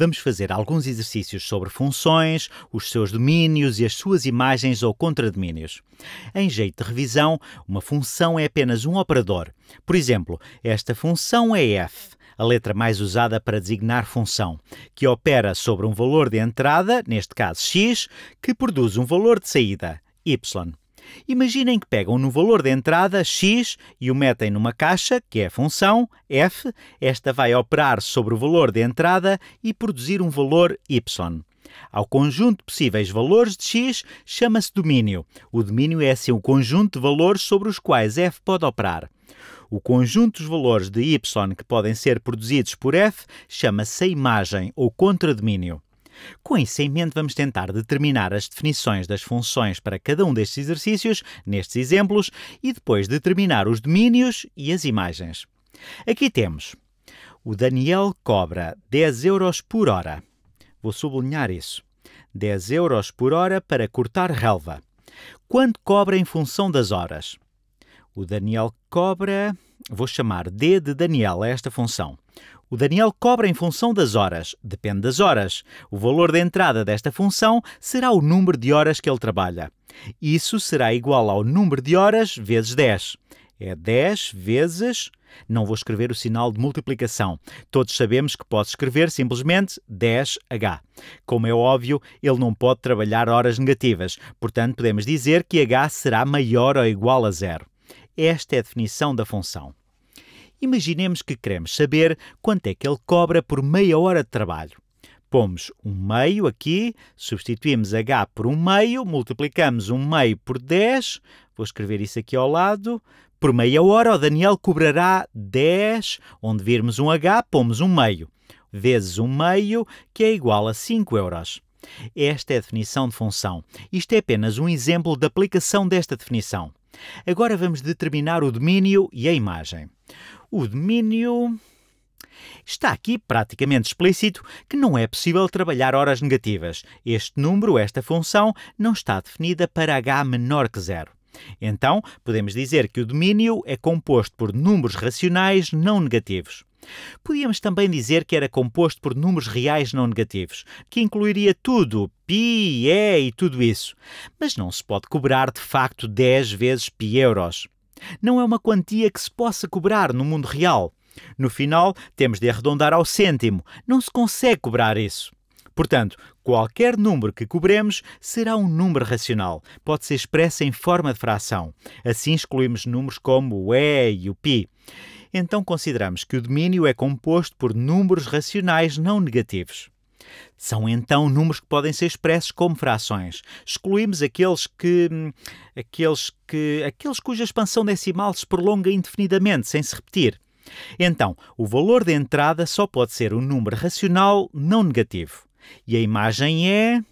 Vamos fazer alguns exercícios sobre funções, os seus domínios e as suas imagens ou contradomínios. Em jeito de revisão, uma função é apenas um operador. Por exemplo, esta função é f, a letra mais usada para designar função, que opera sobre um valor de entrada, neste caso x, que produz um valor de saída, y. Imaginem que pegam no valor de entrada x e o metem numa caixa, que é a função f. Esta vai operar sobre o valor de entrada e produzir um valor y. Ao conjunto de possíveis valores de x chama-se domínio. O domínio é assim o conjunto de valores sobre os quais f pode operar. O conjunto dos valores de y que podem ser produzidos por f chama-se a imagem ou contradomínio. Com isso em mente, vamos tentar determinar as definições das funções para cada um destes exercícios, nestes exemplos, e depois determinar os domínios e as imagens. Aqui temos: o Daniel cobra 10 euros por hora. Vou sublinhar isso. 10 euros por hora para cortar relva. Quanto cobra em função das horas? O Daniel cobra. Vou chamar D de Daniel a esta função. O Daniel cobra em função das horas, depende das horas. O valor de entrada desta função será o número de horas que ele trabalha. Isso será igual ao número de horas vezes 10. É 10 vezes. Não vou escrever o sinal de multiplicação. Todos sabemos que pode escrever simplesmente 10h. Como é óbvio, ele não pode trabalhar horas negativas, portanto, podemos dizer que h será maior ou igual a zero. Esta é a definição da função. Imaginemos que queremos saber quanto é que ele cobra por meia hora de trabalho. Pomos um meio aqui, substituímos H por um meio, multiplicamos um meio por 10, vou escrever isso aqui ao lado. Por meia hora, o Daniel cobrará 10, onde virmos um H, pomos um meio, vezes um meio, que é igual a 5 euros. Esta é a definição de função. Isto é apenas um exemplo da aplicação desta definição. Agora vamos determinar o domínio e a imagem o domínio. Está aqui praticamente explícito que não é possível trabalhar horas negativas. Este número, esta função, não está definida para h menor que zero. Então, podemos dizer que o domínio é composto por números racionais não negativos. Podíamos também dizer que era composto por números reais não negativos, que incluiria tudo, pi, e e tudo isso. Mas não se pode cobrar de facto 10 vezes pi euros não é uma quantia que se possa cobrar no mundo real. No final, temos de arredondar ao cêntimo. Não se consegue cobrar isso. Portanto, qualquer número que cobremos será um número racional. Pode ser expresso em forma de fração. Assim excluímos números como o E e o Pi. Então consideramos que o domínio é composto por números racionais não negativos. São então números que podem ser expressos como frações. Excluímos aqueles que hum, aqueles que aqueles cuja expansão decimal se prolonga indefinidamente sem se repetir. Então, o valor de entrada só pode ser um número racional não negativo. E a imagem é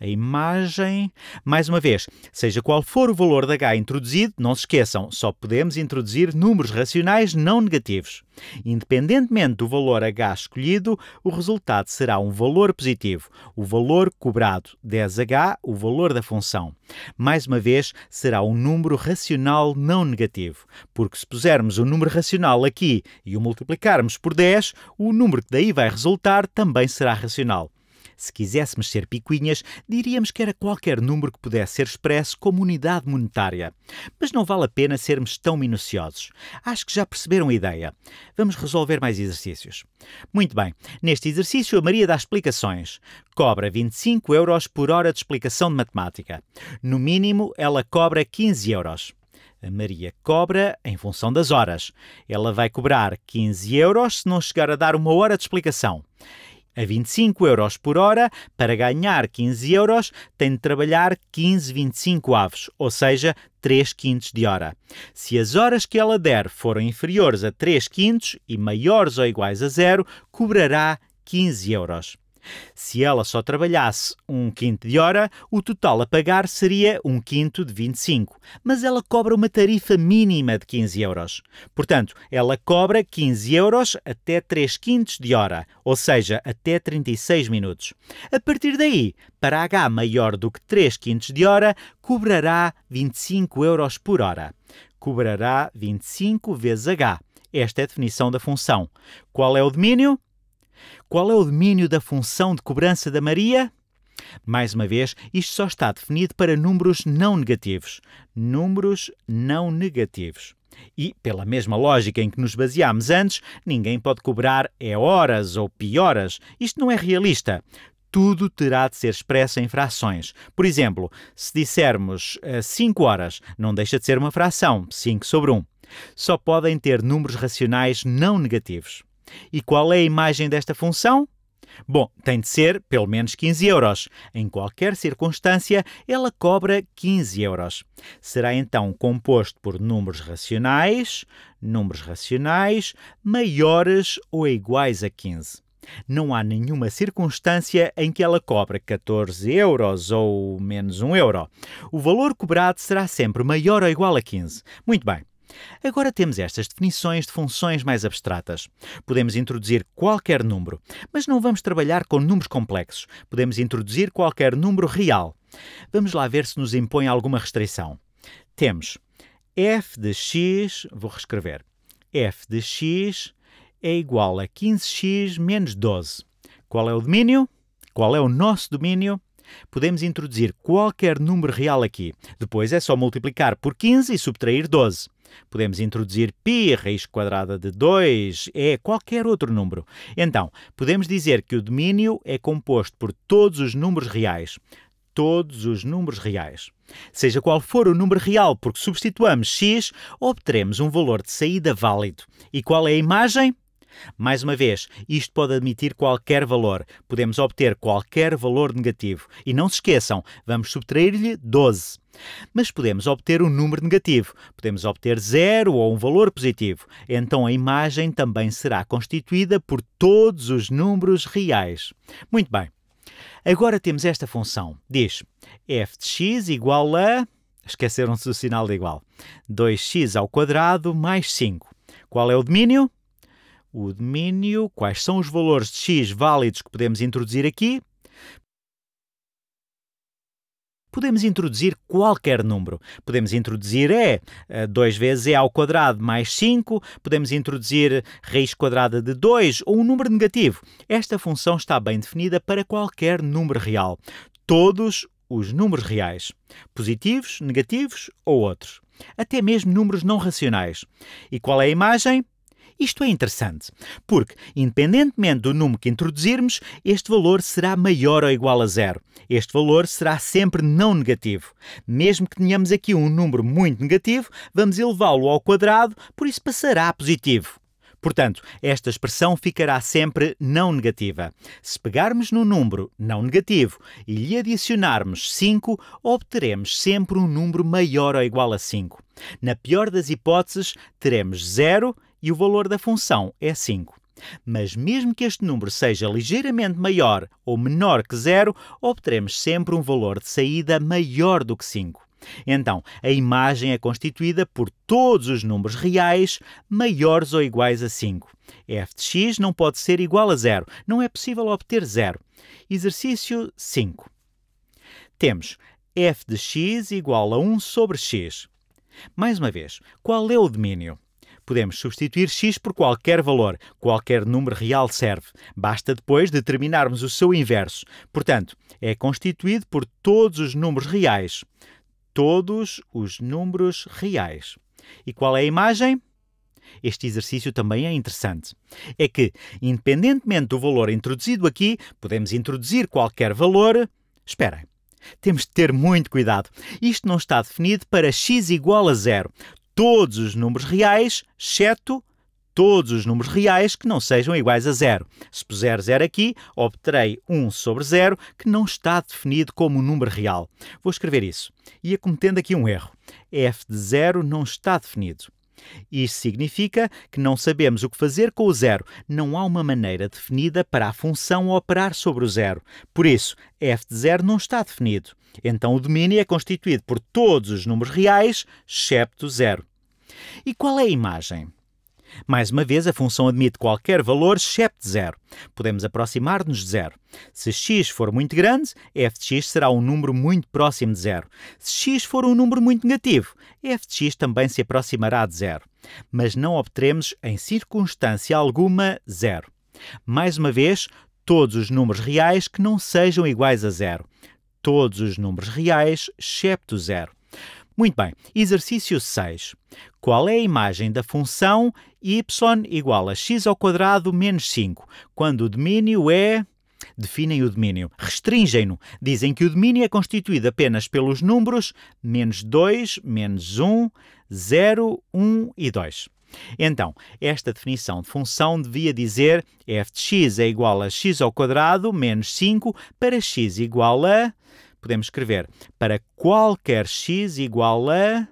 a imagem. Mais uma vez, seja qual for o valor de H introduzido, não se esqueçam, só podemos introduzir números racionais não negativos. Independentemente do valor H escolhido, o resultado será um valor positivo, o valor cobrado, 10H, o valor da função. Mais uma vez, será um número racional não negativo, porque se pusermos o um número racional aqui e o multiplicarmos por 10, o número que daí vai resultar também será racional. Se quiséssemos ser picuinhas, diríamos que era qualquer número que pudesse ser expresso como unidade monetária. Mas não vale a pena sermos tão minuciosos. Acho que já perceberam a ideia. Vamos resolver mais exercícios. Muito bem, neste exercício a Maria dá explicações. Cobra 25 euros por hora de explicação de matemática. No mínimo, ela cobra 15 euros. A Maria cobra em função das horas. Ela vai cobrar 15 euros se não chegar a dar uma hora de explicação a 25 euros por hora, para ganhar 15 euros, tem de trabalhar 15, 25 avos, ou seja, 3 quintos de hora. Se as horas que ela der forem inferiores a 3 quintos e maiores ou iguais a zero, cobrará 15 euros. Se ela só trabalhasse um quinto de hora, o total a pagar seria um quinto de 25, mas ela cobra uma tarifa mínima de 15 euros. Portanto, ela cobra 15 euros até 3 quintos de hora, ou seja, até 36 minutos. A partir daí, para H maior do que 3 quintos de hora, cobrará 25 euros por hora. Cobrará 25 vezes H. Esta é a definição da função. Qual é o domínio? Qual é o domínio da função de cobrança da Maria? Mais uma vez, isto só está definido para números não negativos. Números não negativos. E, pela mesma lógica em que nos baseámos antes, ninguém pode cobrar é horas ou pioras. Isto não é realista. Tudo terá de ser expresso em frações. Por exemplo, se dissermos 5 uh, eh, horas, não deixa de ser uma fração, 5 sobre 1. Um. Só podem ter números racionais não negativos. E qual é a imagem desta função? Bom, tem de ser pelo menos 15 euros. Em qualquer circunstância, ela cobra 15 euros. Será então composto por números racionais, números racionais maiores ou iguais a 15. Não há nenhuma circunstância em que ela cobra 14 euros ou menos 1 euro. O valor cobrado será sempre maior ou igual a 15. Muito bem. Agora temos estas definições de funções mais abstratas. Podemos introduzir qualquer número, mas não vamos trabalhar com números complexos. Podemos introduzir qualquer número real. Vamos lá ver se nos impõe alguma restrição. Temos f de x, vou reescrever, f de x é igual a 15x menos 12. Qual é o domínio? Qual é o nosso domínio? Podemos introduzir qualquer número real aqui. Depois é só multiplicar por 15 e subtrair 12 podemos introduzir π raiz quadrada de 2, é qualquer outro número. Então, podemos dizer que o domínio é composto por todos os números reais. Todos os números reais. Seja qual for o número real por que substituamos x, obteremos um valor de saída válido. E qual é a imagem? Mais uma vez, isto pode admitir qualquer valor. Podemos obter qualquer valor negativo. E não se esqueçam, vamos subtrair-lhe 12. Mas podemos obter um número negativo, podemos obter zero ou um valor positivo. Então a imagem também será constituída por todos os números reais. Muito bem. Agora temos esta função. Diz f de x igual a. Esqueceram-se do sinal de igual. 2x ao quadrado mais 5. Qual é o domínio? o domínio, quais são os valores de x válidos que podemos introduzir aqui. Podemos introduzir qualquer número. Podemos introduzir e, 2 eh, vezes e ao quadrado mais 5, podemos introduzir raiz quadrada de 2 ou um número negativo. Esta função está bem definida para qualquer número real. Todos os números reais, positivos, negativos ou outros, até mesmo números não racionais. E qual é a imagem? Isto é interessante, porque, independentemente do número que introduzirmos, este valor será maior ou igual a zero. Este valor será sempre não negativo. Mesmo que tenhamos aqui um número muito negativo, vamos elevá-lo ao quadrado, por isso passará a positivo. Portanto, esta expressão ficará sempre não negativa. Se pegarmos no número não negativo e lhe adicionarmos 5, obteremos sempre um número maior ou igual a 5. Na pior das hipóteses, teremos 0 e o valor da função é 5. Mas mesmo que este número seja ligeiramente maior ou menor que zero, obteremos sempre um valor de saída maior do que 5. Então, a imagem é constituída por todos os números reais maiores ou iguais a 5. f de x não pode ser igual a zero, não é possível obter zero. Exercício 5. Temos f de x igual a 1 sobre x. Mais uma vez, qual é o domínio? Podemos substituir x por qualquer valor, qualquer número real serve. Basta depois determinarmos o seu inverso. Portanto, é constituído por todos os números reais. Todos os números reais. E qual é a imagem? Este exercício também é interessante. É que, independentemente do valor introduzido aqui, podemos introduzir qualquer valor. Esperem. Temos de ter muito cuidado. Isto não está definido para x igual a zero todos os números reais, exceto todos os números reais que não sejam iguais a zero. Se puser zero aqui, obterei 1 sobre zero, que não está definido como um número real. Vou escrever isso. Ia cometendo aqui um erro. f de zero não está definido. Isto significa que não sabemos o que fazer com o zero. Não há uma maneira definida para a função operar sobre o zero. Por isso, f de zero não está definido. Então o domínio é constituído por todos os números reais, excepto zero. E qual é a imagem? Mais uma vez, a função admite qualquer valor excepto zero. Podemos aproximar-nos de zero. Se x for muito grande, f de x será um número muito próximo de zero. Se x for um número muito negativo, f de x também se aproximará de zero. Mas não obteremos, em circunstância alguma, zero. Mais uma vez, todos os números reais que não sejam iguais a zero todos os números reais, excepto zero. Muito bem, exercício 6. Qual é a imagem da função y igual a x ao quadrado menos 5, quando o domínio é... Definem o domínio, restringem-no. Dizem que o domínio é constituído apenas pelos números menos 2, menos 1, 0, 1 e 2. Então, esta definição de função devia dizer f de x é igual a x ao quadrado menos 5 para x igual a... Podemos escrever para qualquer x igual a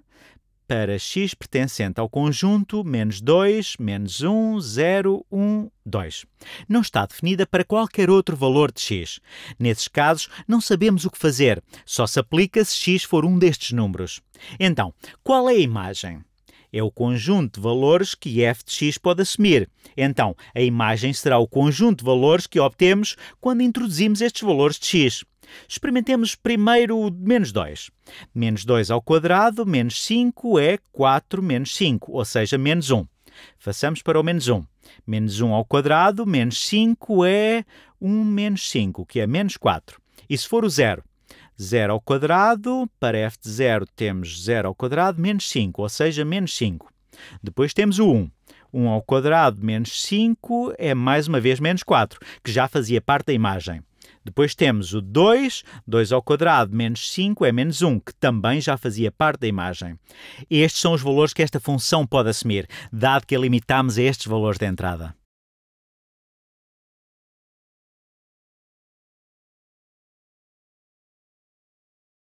para x pertencente ao conjunto menos 2, menos 1, 0, 1, 2. Não está definida para qualquer outro valor de x. Nesses casos, não sabemos o que fazer, só se aplica se x for um destes números. Então, qual é a imagem? é o conjunto de valores que f de x pode assumir. Então, a imagem será o conjunto de valores que obtemos quando introduzimos estes valores de x. Experimentemos primeiro o menos 2. Menos 2 ao quadrado menos 5 é 4 menos 5, ou seja, menos 1. Façamos para o menos 1. Menos 1 ao quadrado menos 5 é 1 menos 5, que é menos 4. E se for o zero? 0 ao quadrado, para f de 0 temos 0 ao quadrado menos 5, ou seja, menos 5. Depois temos o 1. 1 ao quadrado menos 5 é mais uma vez menos 4, que já fazia parte da imagem. Depois temos o 2, 2 ao quadrado menos 5 é menos 1, que também já fazia parte da imagem. Estes são os valores que esta função pode assumir, dado que a limitamos a estes valores de entrada.